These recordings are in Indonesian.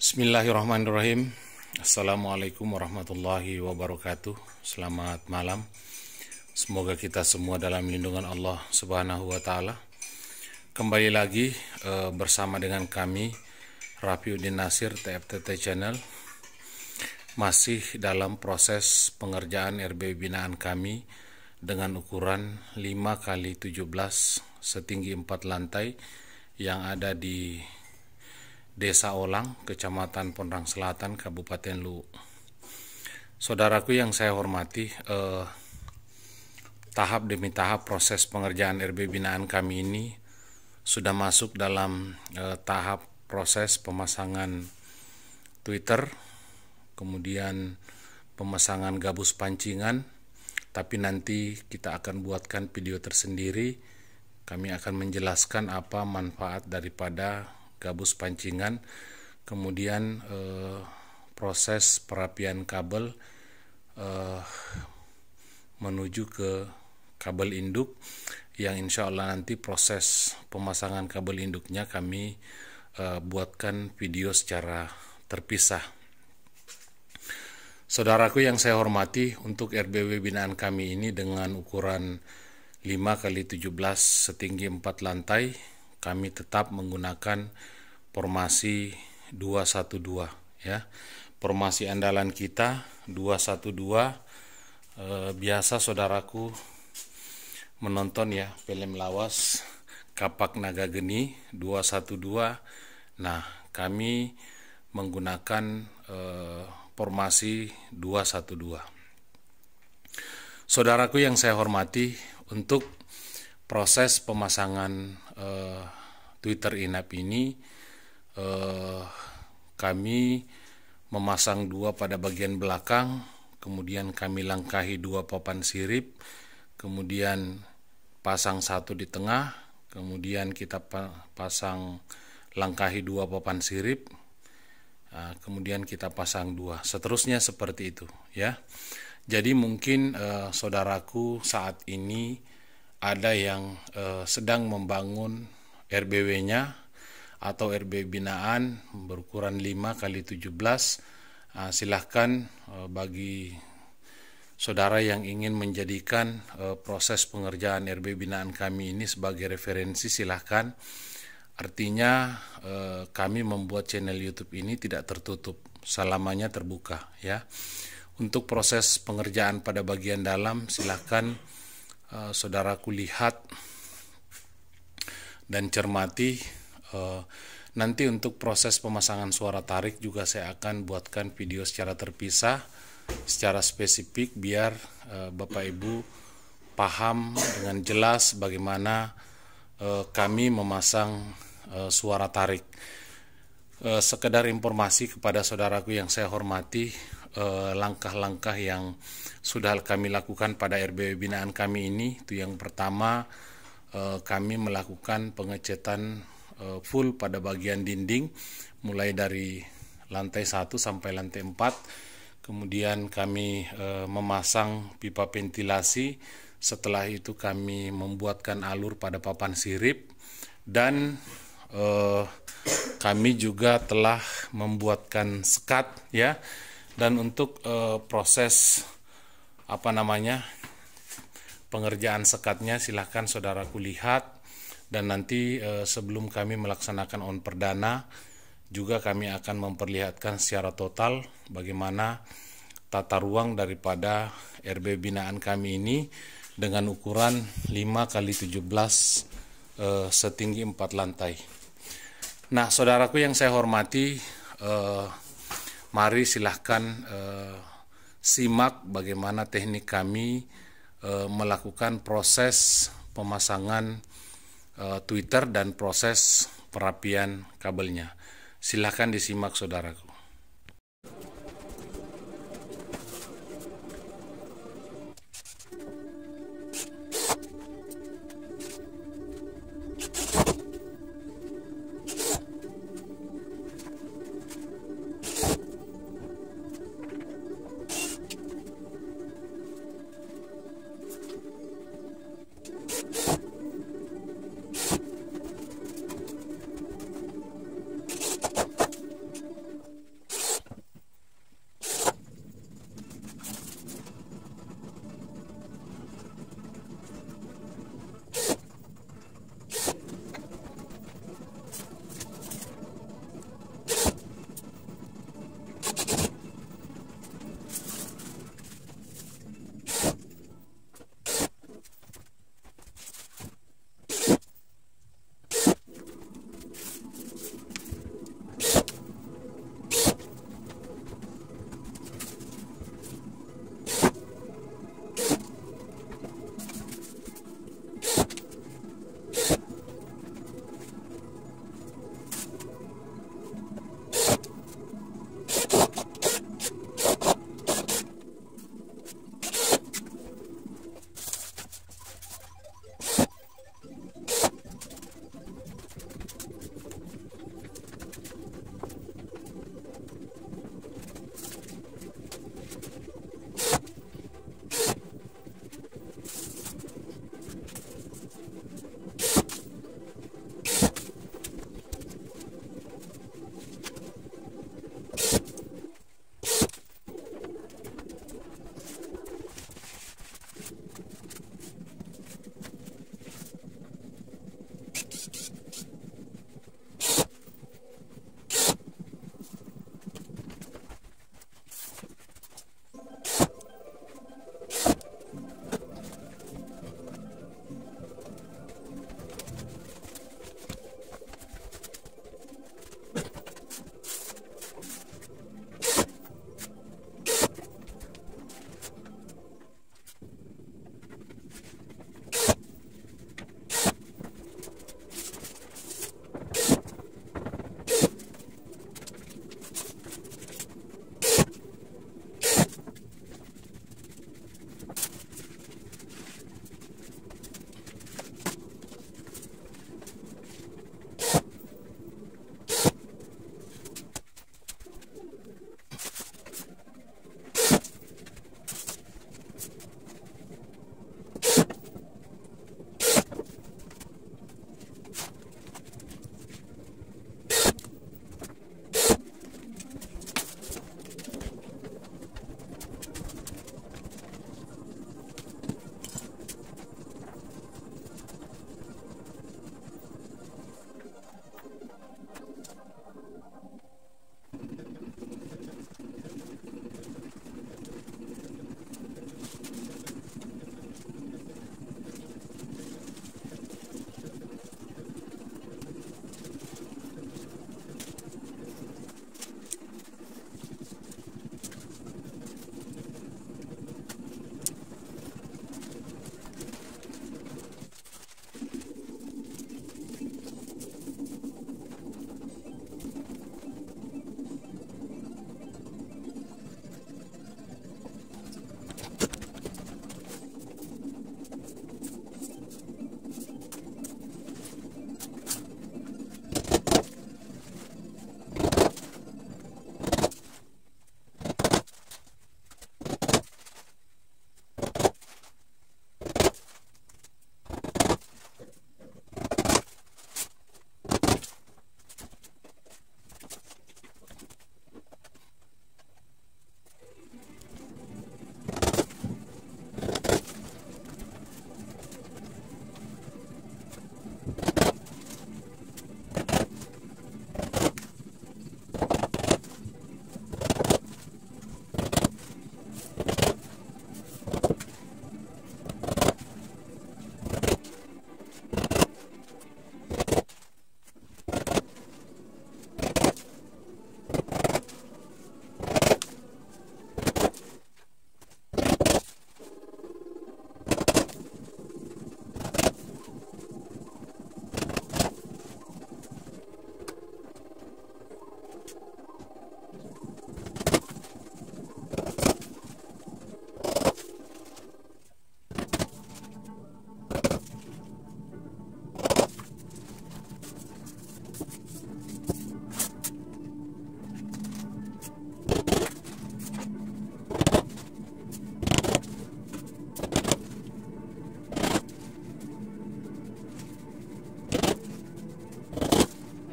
Bismillahirrahmanirrahim. Assalamualaikum warahmatullahi wabarakatuh. Selamat malam. Semoga kita semua dalam lindungan Allah Subhanahu wa taala. Kembali lagi e, bersama dengan kami Rafiuddin Nasir TFTT Channel masih dalam proses pengerjaan RB binaan kami dengan ukuran 5 x 17 setinggi 4 lantai yang ada di Desa Olang, Kecamatan Pondang Selatan, Kabupaten Luwu. Saudaraku yang saya hormati, eh, tahap demi tahap proses pengerjaan RB binaan kami ini sudah masuk dalam eh, tahap proses pemasangan Twitter, kemudian pemasangan gabus pancingan, tapi nanti kita akan buatkan video tersendiri. Kami akan menjelaskan apa manfaat daripada gabus pancingan, kemudian eh, proses perapian kabel eh, menuju ke kabel induk yang insya Allah nanti proses pemasangan kabel induknya kami eh, buatkan video secara terpisah. Saudaraku yang saya hormati, untuk RBW binaan kami ini dengan ukuran 5 kali 17 setinggi 4 lantai kami tetap menggunakan formasi 212 ya. Formasi andalan kita 212 eh, biasa saudaraku menonton ya film lawas Kapak Naga Geni 212. Nah, kami menggunakan eh, formasi 212. Saudaraku yang saya hormati, untuk proses pemasangan uh, Twitter Inap ini uh, kami memasang dua pada bagian belakang, kemudian kami langkahi dua papan sirip, kemudian pasang satu di tengah, kemudian kita pasang langkahi dua papan sirip, eh, kemudian kita pasang dua, seterusnya seperti itu, ya. Jadi mungkin eh, saudaraku saat ini ada yang eh, sedang membangun RBW-nya atau RB binaan berukuran 5 kali 17 eh, ah, silahkan eh, bagi saudara yang ingin menjadikan eh, proses pengerjaan RB binaan kami ini sebagai referensi silahkan artinya eh, kami membuat channel YouTube ini tidak tertutup selamanya terbuka ya untuk proses pengerjaan pada bagian dalam silahkan Eh, saudaraku lihat dan cermati uh, nanti untuk proses pemasangan suara tarik juga saya akan buatkan video secara terpisah secara spesifik biar uh, Bapak Ibu paham dengan jelas bagaimana uh, kami memasang uh, suara tarik sekedar informasi kepada saudaraku yang saya hormati Eh, langkah-langkah uh, yang sudah kami lakukan pada RBW binaan kami ini. Itu yang pertama uh, kami melakukan pengecetan uh, full pada bagian dinding mulai dari lantai 1 sampai lantai 4. Kemudian kami memasang pipa ventilasi. Setelah itu kami membuatkan alur pada papan sirip dan kami juga telah membuatkan sekat ya dan untuk e, proses apa namanya pengerjaan sekatnya silahkan saudaraku lihat dan nanti e, sebelum kami melaksanakan on perdana juga kami akan memperlihatkan secara total bagaimana tata ruang daripada RB binaan kami ini dengan ukuran 5 kali 17 e, eh, setinggi 4 lantai. Nah, saudaraku yang saya hormati, e, mari silahkan eh, simak bagaimana teknik kami eh, melakukan proses pemasangan eh, Twitter dan proses perapian kabelnya. Silahkan disimak saudaraku.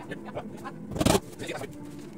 Merci à vous.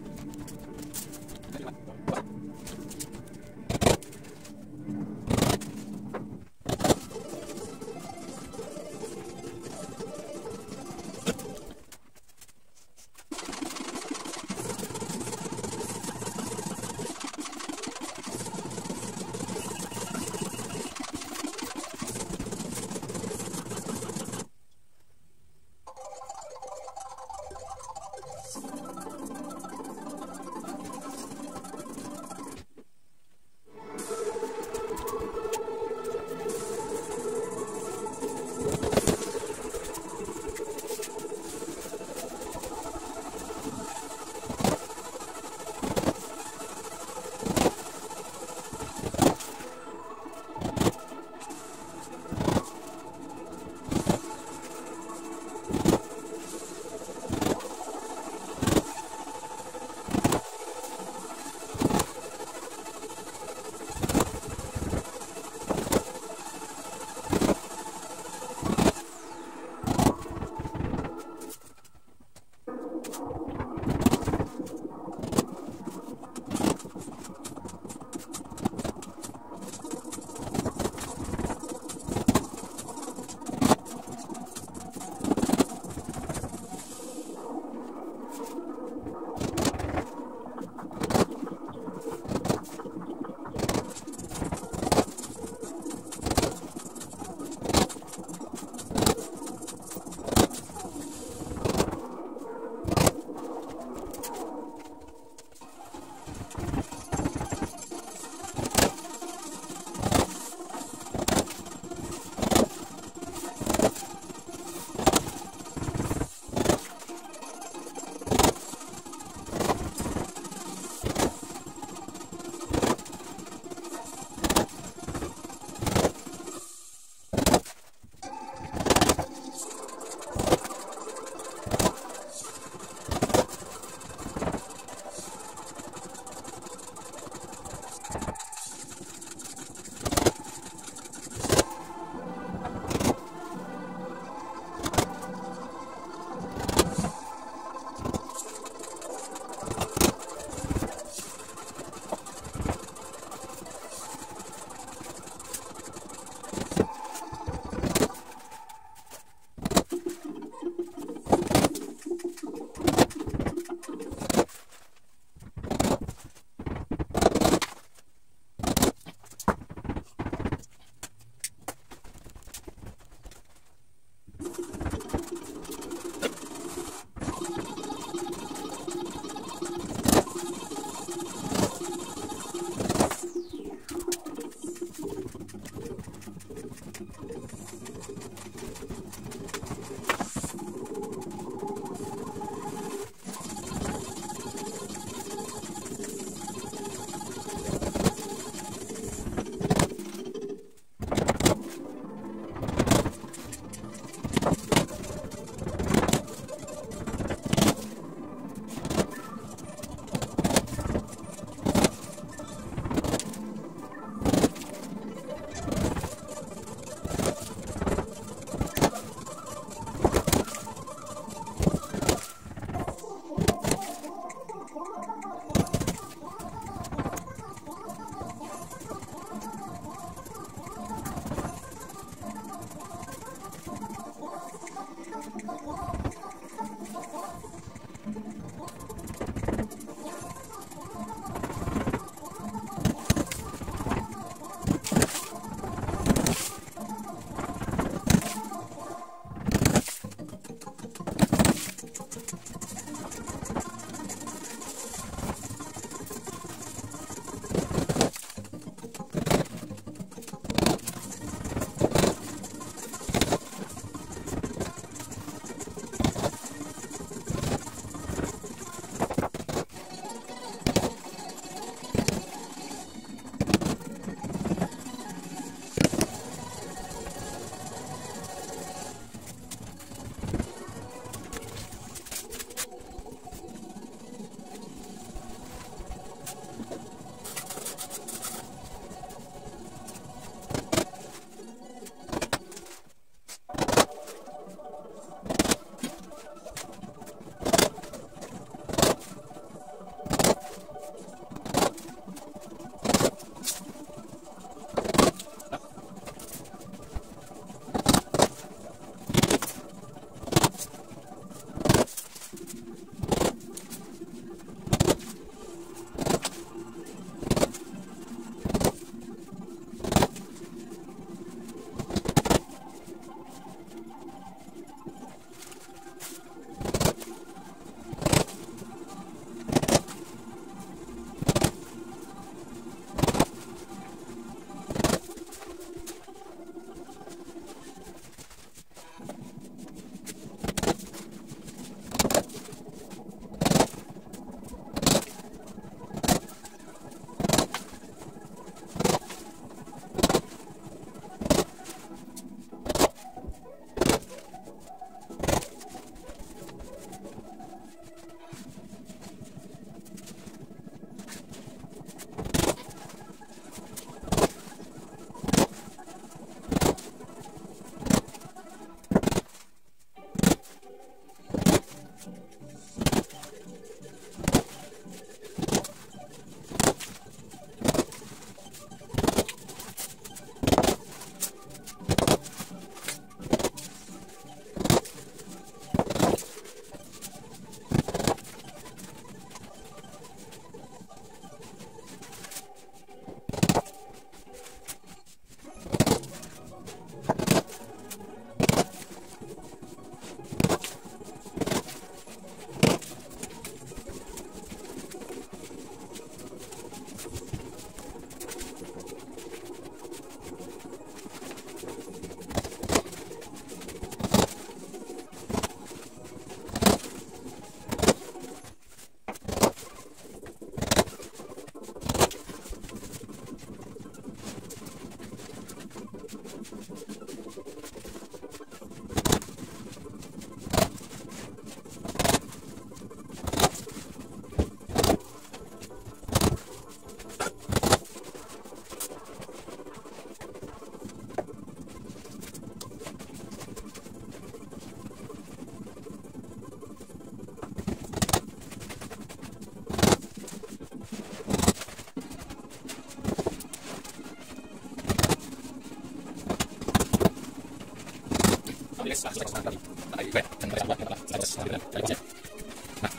Nah,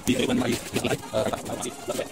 di Taiwan lagi, lagi,